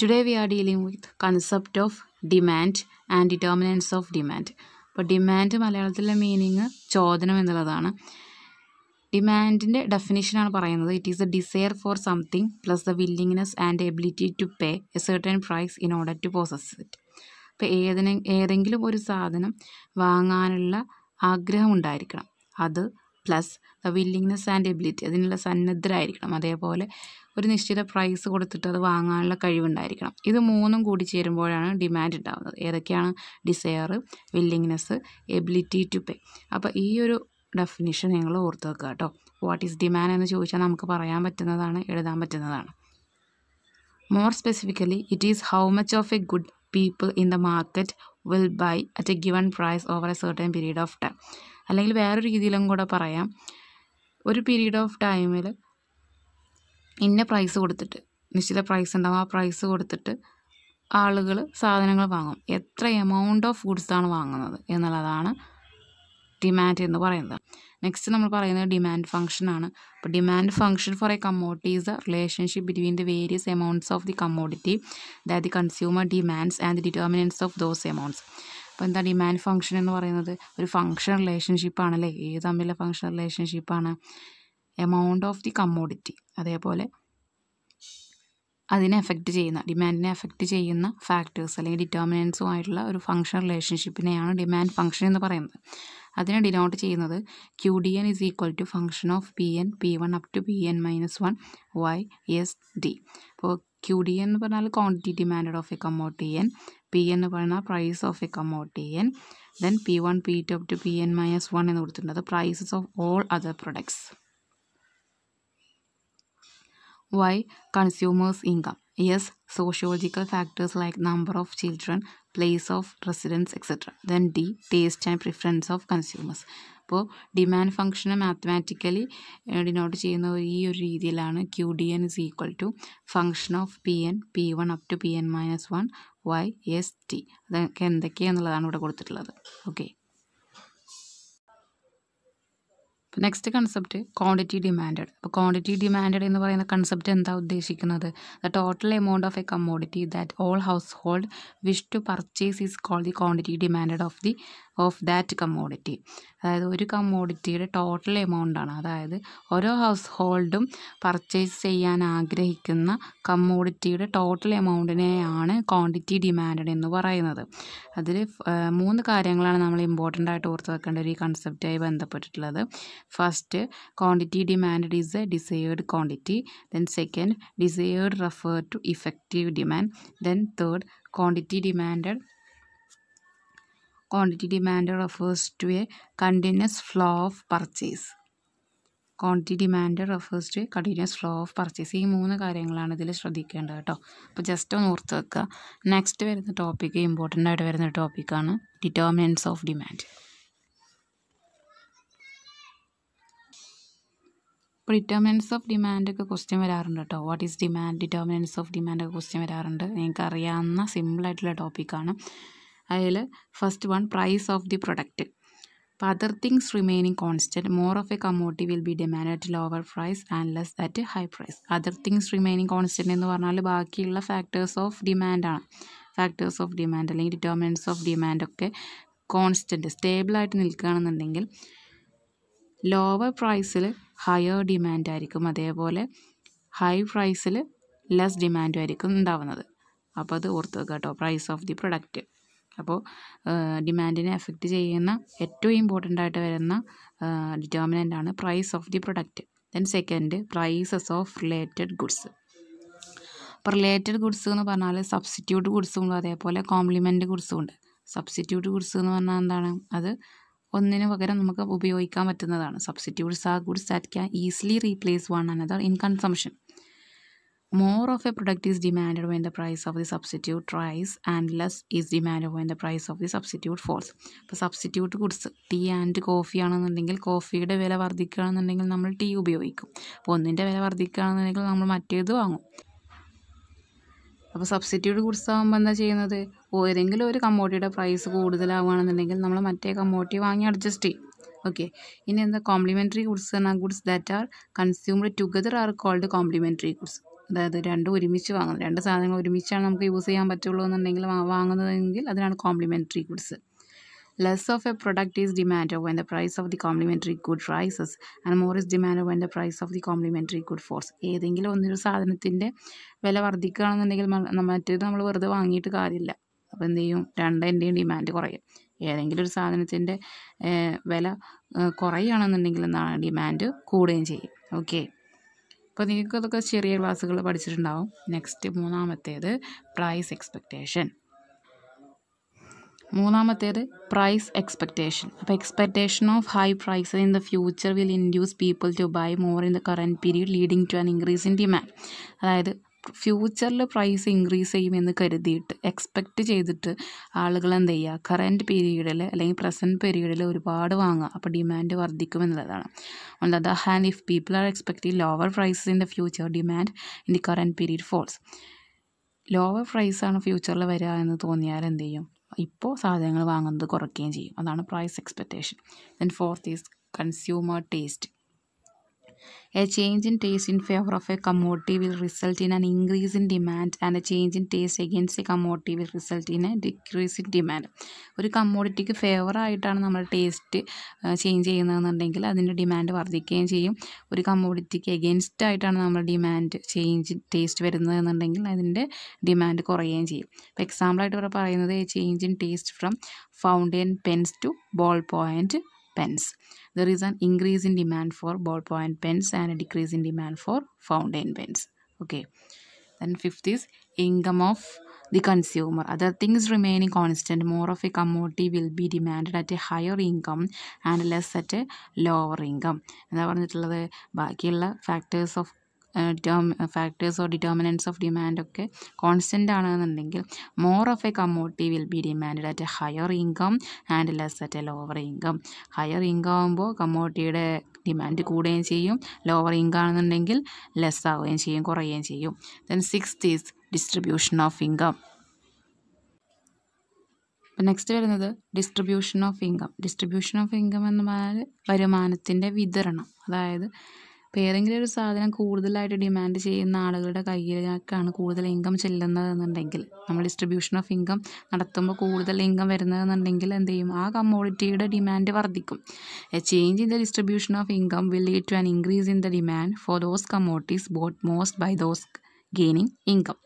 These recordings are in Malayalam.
Today we are dealing with concept of demand and determinants of demand അപ്പോൾ ഡിമാൻഡ് മലയാളത്തിലെ മീനിങ് ചോദനം എന്നുള്ളതാണ് ഡിമാൻഡിൻ്റെ ഡെഫിനേഷനാണ് പറയുന്നത് it is a desire for something plus the willingness and ability to pay a certain price in order to process it അപ്പോൾ ഏതിനെ ഏതെങ്കിലും ഒരു സാധനം വാങ്ങാനുള്ള ആഗ്രഹം ഉണ്ടായിരിക്കണം അത് plus the willingness and ability അതിനുള്ള സന്നദ്ധരായിരിക്കണം അതേപോലെ ഒരു നിശ്ചിത പ്രൈസ് കൊടുത്തിട്ട് അത് വാങ്ങാനുള്ള കഴിവുണ്ടായിരിക്കണം ഇത് മൂന്നും കൂടി ചേരുമ്പോഴാണ് ഡിമാൻഡ് ഉണ്ടാകുന്നത് ഏതൊക്കെയാണ് desire willingness ability to pay അപ്പോൾ ഈ ഒരു ഡെഫിനിഷൻ നിങ്ങൾ ഓർത്ത് വെക്കുക കേട്ടോ വാട്ട് ഈസ് ഡിമാൻഡ് എന്ന് ചോദിച്ചാൽ നമുക്ക് പറയാൻ പറ്റുന്നതാണ് എഴുതാൻ പറ്റുന്നതാണ് more specifically it is how much of a good people in the market will buy at a given price over a certain period of time അല്ലെങ്കിൽ വേറൊരു രീതിയിലും കൂടെ പറയാം ഒരു പീരീഡ് ഓഫ് ടൈമിൽ ഇന്ന പ്രൈസ് കൊടുത്തിട്ട് നിശ്ചിത പ്രൈസ് ഉണ്ടാകും ആ പ്രൈസ് കൊടുത്തിട്ട് ആളുകൾ സാധനങ്ങൾ വാങ്ങും എത്ര എമൗണ്ട് ഓഫ് ഗുഡ്സാണ് വാങ്ങുന്നത് എന്നുള്ളതാണ് ഡിമാൻഡ് എന്ന് പറയുന്നത് നെക്സ്റ്റ് നമ്മൾ പറയുന്നത് ഡിമാൻഡ് ഫംഗ്ഷൻ ആണ് അപ്പോൾ demand function for a commodity is a relationship between the various amounts of the commodity that the consumer demands and the determinants of those amounts അപ്പോൾ എന്താ ഡിമാൻഡ് ഫങ്ഷൻ എന്ന് പറയുന്നത് ഒരു ഫങ്ഷൻ റിലേഷൻഷിപ്പാണല്ലേ ഏത് തമ്മിലുള്ള ഫങ്ഷൻ റിലേഷൻഷിപ്പാണ് എമൗണ്ട് ഓഫ് ദി കമ്മോഡിറ്റി അതേപോലെ അതിനെ എഫക്റ്റ് ചെയ്യുന്ന ഡിമാൻഡിനെ എഫക്റ്റ് ചെയ്യുന്ന ഫാക്ടേഴ്സ് അല്ലെങ്കിൽ ഡിറ്റർമിനൻസുമായിട്ടുള്ള ആയിട്ടുള്ള ഒരു ഫങ്ഷൻ റിലേഷൻഷിപ്പിനെയാണ് ഡിമാൻഡ് ഫങ്ഷൻ എന്ന് പറയുന്നത് അതിനെ ഡിനോട്ട് ചെയ്യുന്നത് Q D N is equal to function of P N P one up to P N minus one Y S D അപ്പോൾ ക്യു ഡി എൻ എന്ന് പറഞ്ഞാൽ quantity demand of a commodity N P എന്ന് പറയുന്ന price of a commodity N then P one P two up to P N minus one എന്ന് കൊടുത്തിട്ടുണ്ട് അത് prices of all other products Y consumers income yes sociological factors like number of children place of residence etcetera then the taste and preference of consumers അപ്പോൾ ഡിമാൻഡ് ഫംഗ്ഷനെ മാത്തമാറ്റിക്കലി ഡിനോട്ട് ചെയ്യുന്ന ഈ ഒരു രീതിയിലാണ് Q D N is equal to function of P N P one up to P N minus one Y S T അതൊക്കെ എന്തൊക്കെയാണെന്നുള്ളതാണ് ഇവിടെ കൊടുത്തിട്ടുള്ളത് okay next concept quantity demand അപ്പോൾ ക്വാണ്ടിറ്റി ഡിമാൻഡ് എന്ന് പറയുന്ന കൺസെപ്റ്റ് എന്താ ഉദ്ദേശിക്കുന്നത് the total amount of a commodity that all house household wish to purchase is call the quantity demand of the of that commodity അതായത് ഒരു കമ്മോഡിറ്റിയുടെ ടോട്ടൽ ആണ് അതായത് ഓരോ ഹൗസ് ഹോൾഡും പർച്ചേസ് ചെയ്യാൻ ആഗ്രഹിക്കുന്ന കമ്മോഡിറ്റിയുടെ ടോട്ടൽ എമൗണ്ടിനെയാണ് ക്വാണ്ടിറ്റി ഡിമാൻഡ് എന്ന് പറയുന്നത് അതിൽ മൂന്ന് കാര്യങ്ങളാണ് നമ്മൾ ഇമ്പോർട്ടൻ്റ് ആയിട്ട് ഓർത്ത് വെക്കേണ്ട ഒരു കൺസെപ്റ്റായി ബന്ധപ്പെട്ടിട്ടുള്ളത് first quantity demand is a desired quantity then second desired refer to effective demand then third quantity demand quantity demand refers to a continuous flow of purchase quantity demand refers to continuous flow of purchase ഈ മൂന്ന് കാര്യങ്ങളാണ് ഇതിൽ ശ്രദ്ധിക്കേണ്ടത് കേട്ടോ അപ്പോൾ ജസ്റ്റ് ഒന്ന് ഓർത്ത് വെക്കുക നെക്സ്റ്റ് വരുന്ന ടോപ്പിക്ക് ഇമ്പോർട്ടൻ്റ് ആയിട്ട് വരുന്ന ടോപ്പിക്കാണ് ഡിറ്റർമിനൻസ് ഓഫ് ഡിമാൻഡ് ഇപ്പോൾ ഡിറ്റർമിനൻസ് ഓഫ് ഡിമാൻഡ് ഒക്കെ ക്വസ്റ്റ്യൻ വരാറുണ്ട് കേട്ടോ what is demand determinants of demand ഒക്കെ ക്വസ്റ്റ്യൻ വരാറുണ്ട് നിങ്ങൾക്ക് അറിയാവുന്ന സിമ്പിൾ ആയിട്ടുള്ള ടോപ്പിക്കാണ് അതിൽ first one price of the product അപ്പോൾ other things remaining constant more of a commodity will be demand at lower price and less at high price other things remaining constant എന്ന് പറഞ്ഞാൽ ബാക്കിയുള്ള ഫാക്ടേഴ്സ് ഓഫ് ഡിമാൻഡാണ് ഫാക്ടേഴ്സ് ഓഫ് ഡിമാൻഡ് അല്ലെങ്കിൽ ഡിറ്റർമിനൻസ് ഓഫ് ഡിമാൻഡൊക്കെ കോൺസ്റ്റൻറ്റ് സ്റ്റേബിളായിട്ട് നിൽക്കുകയാണെന്നുണ്ടെങ്കിൽ ലോവർ പ്രൈസിൽ ഹയർ ഡിമാൻഡ് ആയിരിക്കും അതേപോലെ ഹൈ പ്രൈസിൽ ലെസ് ഡിമാൻഡും ആയിരിക്കും ഉണ്ടാവുന്നത് അപ്പോൾ അത് ഓർത്ത് വെക്കുക കേട്ടോ പ്രൈസ് ഓഫ് ദി പ്രൊഡക്റ്റ് അപ്പോൾ ഡിമാൻഡിനെ എഫക്റ്റ് ചെയ്യുന്ന ഏറ്റവും ഇമ്പോർട്ടൻ്റ് ആയിട്ട് വരുന്ന ഡിറ്റർമിനൻ്റ് ആണ് price of the product then second prices of related goods അപ്പോൾ റിലേറ്റഡ് ഗുഡ്സ് എന്ന് പറഞ്ഞാൽ സബ്സ്റ്റിറ്റ്യൂട്ട് ഗുഡ്സും ഉണ്ട് അതേപോലെ കോംപ്ലിമെൻ്റ് ഗുഡ്സും ഉണ്ട് സബ്സ്റ്റിറ്റ്യൂട്ട് ഗുഡ്സ് എന്ന് പറഞ്ഞാൽ എന്താണ് അത് ഒന്നിനു പകരം നമുക്ക് ഉപയോഗിക്കാൻ പറ്റുന്നതാണ് സബ്സ്റ്റിറ്റ്യൂട്ട്സ് ആ goods that can easily replace one another in consumption more of a product is demand when the price of the rise and less is is demanded when the price of the substitute falls ഇപ്പോൾ substitute goods tea and coffee ആണെന്നുണ്ടെങ്കിൽ കോഫിയുടെ വില വർദ്ധിക്കുകയാണെന്നുണ്ടെങ്കിൽ നമ്മൾ ടീ ഉപയോഗിക്കും അപ്പോൾ ഒന്നിൻ്റെ വില വർദ്ധിക്കുകയാണെന്നുണ്ടെങ്കിൽ നമ്മൾ മറ്റേത് വാങ്ങും അപ്പോൾ സബ്സിറ്റ്യൂട്ട് ഗുഡ്സ് ആകുമ്പോൾ എന്താ ചെയ്യുന്നത് ഏതെങ്കിലും ഒരു കമ്മോട്ടിയുടെ പ്രൈസ് കൂടുതലാവുകയാണെന്നുണ്ടെങ്കിൽ നമ്മൾ മറ്റേ കമ്മോട്ടി വാങ്ങി അഡ്ജസ്റ്റ് ചെയ്യും ഓക്കെ ഇനി എന്താ കോംപ്ലിമെൻ്ററി ഗുഡ്സ് എന്ന goods that are consumed together are called complementary goods അതായത് രണ്ടും ഒരുമിച്ച് വാങ്ങുന്നത് രണ്ട് സാധനങ്ങൾ ഒരുമിച്ചാണ് നമുക്ക് യൂസ് ചെയ്യാൻ പറ്റുള്ളൂ എന്നുണ്ടെങ്കിൽ വാങ്ങുന്നതെങ്കിൽ അതിനാണ് complementary goods Less of a product is demanded when the price of the complementary good rises and more is demanded when the price of the complementary good falls. ഏതെങ്കിലും ഒന്നൊരു സാധനത്തിൻ്റെ വില വർദ്ധിക്കുകയാണെന്നുണ്ടെങ്കിൽ മറ്റേത് നമ്മൾ വെറുതെ വാങ്ങിയിട്ട് കാര്യമില്ല അപ്പോൾ എന്ത് ചെയ്യും രണ്ടെൻ്റെയും ഡിമാൻഡ് കുറയും ഏതെങ്കിലും ഒരു സാധനത്തിൻ്റെ വില കുറയുകയാണെന്നുണ്ടെങ്കിൽ എന്താണ് ഡിമാൻഡ് കൂടുകയും ചെയ്യും ഓക്കെ അപ്പോൾ അതൊക്കെ ചെറിയ ക്ലാസ്സുകൾ പഠിച്ചിട്ടുണ്ടാവും നെക്സ്റ്റ് മൂന്നാമത്തേത് പ്രൈസ് എക്സ്പെക്റ്റേഷൻ മൂന്നാമത്തേത് പ്രൈസ് എക്സ്പെക്റ്റേഷൻ അപ്പോൾ expectation of high price in the future will induce people to buy more in the current period leading to an increase in demand അതായത് ഫ്യൂച്ചറിൽ പ്രൈസ് ഇൻക്രീസ് ചെയ്യുമെന്ന് കരുതിയിട്ട് എക്സ്പെക്റ്റ് ചെയ്തിട്ട് ആളുകൾ എന്ത് ചെയ്യുക കറൻറ്റ് പീരീഡിൽ അല്ലെങ്കിൽ പ്രസൻറ്റ് പീരീഡിൽ ഒരുപാട് വാങ്ങുക അപ്പോൾ ഡിമാൻഡ് വർദ്ധിക്കും എന്നുള്ളതാണ് on the other hand if people are expecting lower prices in the future demand in the current period falls lower പ്രൈസാണ് ഫ്യൂച്ചറിൽ വരിക എന്ന് തോന്നിയാൽ എന്ത് ചെയ്യും ഇപ്പോൾ സാധനങ്ങൾ വാങ്ങുന്നത് കുറയ്ക്കുകയും ചെയ്യും അതാണ് price expectation then fourth is consumer taste a change in taste in favour of a commodity will result in an increase in demand and a change in taste against a commodity will result in a decrease in demand ഒരു കമ്മോഡിറ്റിക്ക് ഫേവറായിട്ടാണ് നമ്മൾ ടേസ്റ്റ് ചേഞ്ച് ചെയ്യുന്നതെന്നുണ്ടെങ്കിൽ അതിൻ്റെ ഡിമാൻഡ് വർദ്ധിക്കുകയും ചെയ്യും ഒരു കമ്മോഡിറ്റിക്ക് എഗെയിൻസ്റ്റ് ആയിട്ടാണ് നമ്മൾ ഡിമാൻഡ് ചേഞ്ച് ടേസ്റ്റ് വരുന്നതെന്നുണ്ടെങ്കിൽ അതിൻ്റെ ഡിമാൻഡ് കുറയുകയും ചെയ്യും ഇപ്പോൾ എക്സാമ്പിളായിട്ട് ഇവിടെ പറയുന്നത് a change in taste from fountain pens to ball point pens. There is an increase in demand for ballpoint pens and a decrease in demand for fountain pens. Okay. Then fifth is income of the consumer. Other things remaining constant, more of a commodity will be demanded at a higher income and less at a lower income. എന്താ പറഞ്ഞിട്ടുള്ളത് ബാക്കിയുള്ള factors of factors or determinants of demand ഒക്കെ കോൺസ്റ്റൻ്റ് ആണെന്നുണ്ടെങ്കിൽ more of a commodity will be demand at a higher income and less at a lower income higher income ആകുമ്പോൾ കമ്മോട്ടിയുടെ ഡിമാൻഡ് കൂടുകയും ചെയ്യും ലോവർ ഇൻകം ആണെന്നുണ്ടെങ്കിൽ ലെസ് ആവുകയും ചെയ്യും കുറയുകയും ചെയ്യും then six is distribution of income അപ്പം നെക്സ്റ്റ് വരുന്നത് distribution of income distribution of income എന്ന് പറഞ്ഞാൽ വരുമാനത്തിൻ്റെ വിതരണം അതായത് അപ്പോൾ ഏതെങ്കിലും ഒരു സാധനം കൂടുതലായിട്ട് ഡിമാൻഡ് ചെയ്യുന്ന ആളുകളുടെ കയ്യിലേക്കാണ് കൂടുതൽ ഇൻകം ചെല്ലുന്നതെന്നുണ്ടെങ്കിൽ നമ്മൾ ഡിസ്ട്രിബ്യൂഷൻ ഓഫ് ഇൻകം നടത്തുമ്പോൾ കൂടുതൽ ഇൻകം വരുന്നതെന്നുണ്ടെങ്കിൽ എന്ത് ചെയ്യും ആ കമ്മോഡിറ്റിയുടെ ഡിമാൻഡ് വർദ്ധിക്കും a change in the distribution of income will lead to an increase in the demand for those commodities bought most by those gaining income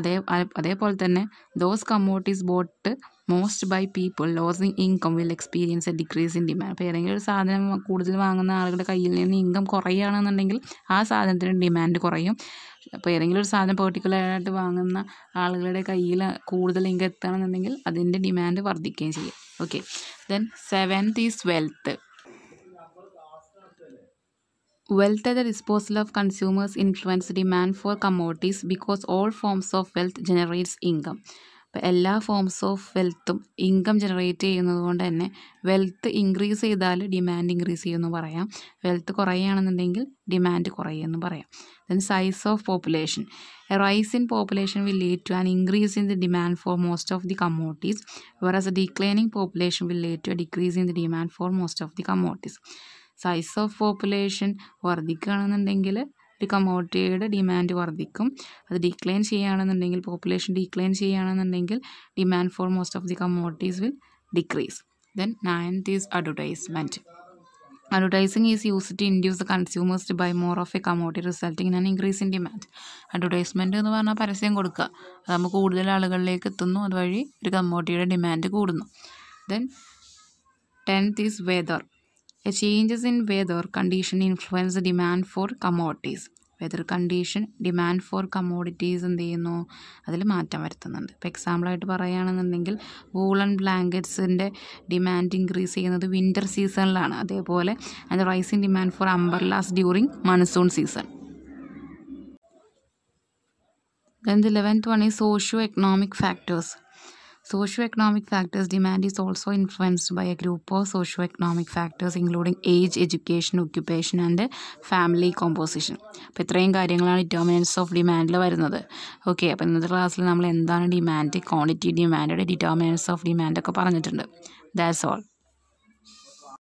അതേ അതേപോലെ തന്നെ those commodities bought most by people losing income will experience a decrease in demand അപ്പോൾ ഏതെങ്കിലും ഒരു സാധനം കൂടുതൽ വാങ്ങുന്ന ആളുകളുടെ കയ്യിൽ നിന്ന് ഇൻകം കുറയുകയാണെന്നുണ്ടെങ്കിൽ ആ സാധനത്തിന് ഡിമാൻഡ് കുറയും അപ്പോൾ ഏതെങ്കിലും ഒരു സാധനം പെർട്ടിക്കുലറായിട്ട് വാങ്ങുന്ന ആളുകളുടെ കയ്യിൽ കൂടുതൽ ഇൻകം എത്തുകയാണെന്നുണ്ടെങ്കിൽ അതിൻ്റെ ഡിമാൻഡ് വർദ്ധിക്കുകയും ചെയ്യും okay then seventh is wealth Wealth at the disposal of consumers influence demand for commodities because all forms of wealth generates income. അപ്പോൾ എല്ലാ ഫോംസ് ഓഫ് വെൽത്തും ഇൻകം ജനറേറ്റ് ചെയ്യുന്നത് കൊണ്ട് തന്നെ വെൽത്ത് ഇൻക്രീസ് ചെയ്താൽ ഡിമാൻഡ് ഇൻക്രീസ് ചെയ്യുമെന്ന് പറയാം വെൽത്ത് കുറയുകയാണെന്നുണ്ടെങ്കിൽ ഡിമാൻഡ് കുറയുമെന്ന് പറയാം then size of population a rise in population will lead to an increase in the demand for most of the commodities versus a declining population will lead to a decrease in the demand for most of the commodities size of population വർദ്ധിക്കുകയാണെന്നുണ്ടെങ്കിൽ ഒരു കമോഡിറ്റിയുടെ ഡിമാൻഡ് വർദ്ധിക്കും അത് ഡിക്ലൈൻ ചെയ്യുകയാണെന്നുണ്ടെങ്കിൽ പോപ്പുലേഷൻ ഡിക്ലൈൻ ചെയ്യുകയാണെന്നുണ്ടെങ്കിൽ demand for most of the commodities will decrease then ninth is advertisement advertising is use to induce the consumers to buy more of a commodity resulting and increase in demand advertisement എന്ന് പറഞ്ഞാൽ പരസ്യം കൊടുക്കുക അത് നമ്മൾ കൂടുതൽ ആളുകളിലേക്ക് എത്തുന്നു അതുവഴി ഒരു കമോഡിറ്റിയുടെ ഡിമാൻഡ് കൂടുന്നു then tenth is weather The changes in weather condition influence demand for commodities. Weather condition demand for commodities എന്ത് ചെയ്യുന്നു അതിൽ മാറ്റം വരുത്തുന്നുണ്ട് ഇപ്പോൾ എക്സാമ്പിളായിട്ട് പറയുകയാണെന്നുണ്ടെങ്കിൽ വൂളൺ ബ്ലാങ്കറ്റ്സിൻ്റെ ഡിമാൻഡ് ഇൻക്രീസ് ചെയ്യുന്നത് വിൻ്റർ സീസണിലാണ് അതേപോലെ അതിൻ്റെ rising demand for umbrellas during monsoon season then the eleventh one ഈ socio economic factors Socioeconomic factors demand is also influenced by a group of socioeconomic factors including age, education, occupation and family composition. അപ്പോൾ ഇത്രയും കാര്യങ്ങളാണ് ഡിറ്റർമിനൻസ് ഓഫ് ഡിമാൻഡിൽ വരുന്നത് ഓക്കെ അപ്പോൾ ഇന്നത്തെ ക്ലാസ്സിൽ നമ്മൾ എന്താണ് demand quantity demand determinants of ഡിമാൻഡൊക്കെ പറഞ്ഞിട്ടുണ്ട് ദാറ്റ്സ് ഓൾ